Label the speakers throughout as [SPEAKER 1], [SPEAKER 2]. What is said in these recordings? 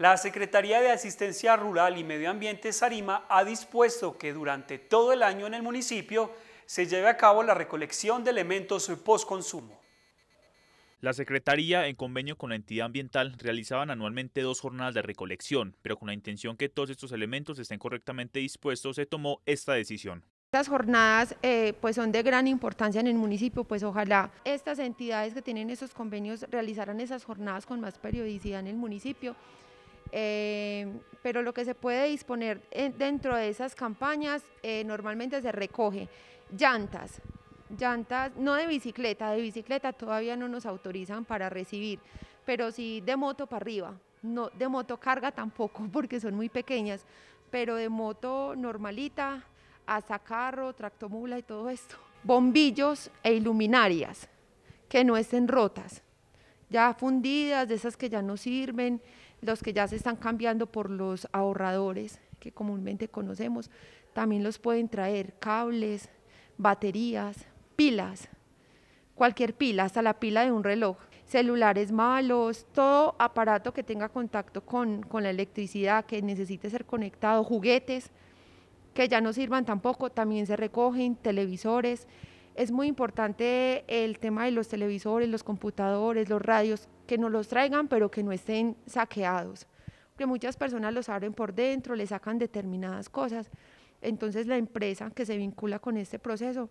[SPEAKER 1] La Secretaría de Asistencia Rural y Medio Ambiente Sarima ha dispuesto que durante todo el año en el municipio se lleve a cabo la recolección de elementos postconsumo. La Secretaría, en convenio con la entidad ambiental, realizaban anualmente dos jornadas de recolección, pero con la intención que todos estos elementos estén correctamente dispuestos, se tomó esta decisión.
[SPEAKER 2] Estas jornadas eh, pues son de gran importancia en el municipio, pues ojalá estas entidades que tienen esos convenios realizaran esas jornadas con más periodicidad en el municipio eh, pero lo que se puede disponer dentro de esas campañas eh, normalmente se recoge llantas, llantas, no de bicicleta, de bicicleta todavía no nos autorizan para recibir, pero sí de moto para arriba, no de carga tampoco porque son muy pequeñas, pero de moto normalita hasta carro, tractomula y todo esto. Bombillos e iluminarias que no estén rotas ya fundidas, de esas que ya no sirven, los que ya se están cambiando por los ahorradores que comúnmente conocemos, también los pueden traer cables, baterías, pilas, cualquier pila, hasta la pila de un reloj, celulares malos, todo aparato que tenga contacto con, con la electricidad, que necesite ser conectado, juguetes que ya no sirvan tampoco, también se recogen, televisores, es muy importante el tema de los televisores, los computadores, los radios, que no los traigan, pero que no estén saqueados. Porque muchas personas los abren por dentro, le sacan determinadas cosas. Entonces la empresa que se vincula con este proceso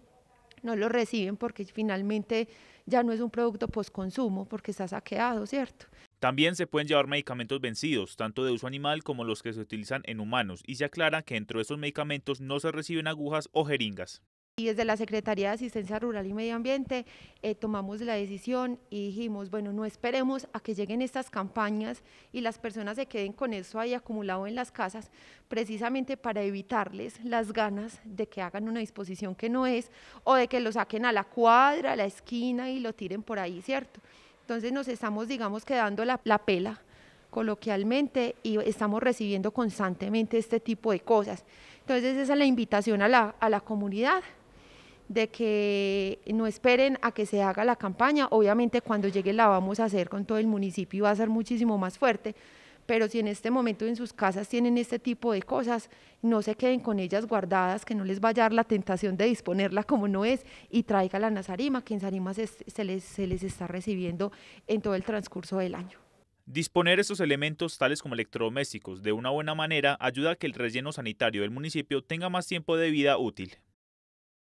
[SPEAKER 2] no lo reciben porque finalmente ya no es un producto postconsumo porque está saqueado, ¿cierto?
[SPEAKER 1] También se pueden llevar medicamentos vencidos, tanto de uso animal como los que se utilizan en humanos, y se aclara que dentro de esos medicamentos no se reciben agujas o jeringas.
[SPEAKER 2] Y desde la Secretaría de Asistencia Rural y Medio Ambiente eh, tomamos la decisión y dijimos, bueno, no esperemos a que lleguen estas campañas y las personas se queden con eso ahí acumulado en las casas, precisamente para evitarles las ganas de que hagan una disposición que no es o de que lo saquen a la cuadra, a la esquina y lo tiren por ahí, ¿cierto? Entonces nos estamos, digamos, quedando la, pela coloquialmente y estamos recibiendo constantemente este tipo de cosas. Entonces esa es la invitación a la, a la comunidad de que no esperen a que se haga la campaña. Obviamente cuando llegue la vamos a hacer con todo el municipio, y va a ser muchísimo más fuerte, pero si en este momento en sus casas tienen este tipo de cosas, no se queden con ellas guardadas, que no les vaya a dar la tentación de disponerla como no es y traiga a Nazarima, que en se, les, se les está recibiendo en todo el transcurso del año.
[SPEAKER 1] Disponer esos elementos, tales como electrodomésticos, de una buena manera ayuda a que el relleno sanitario del municipio tenga más tiempo de vida útil.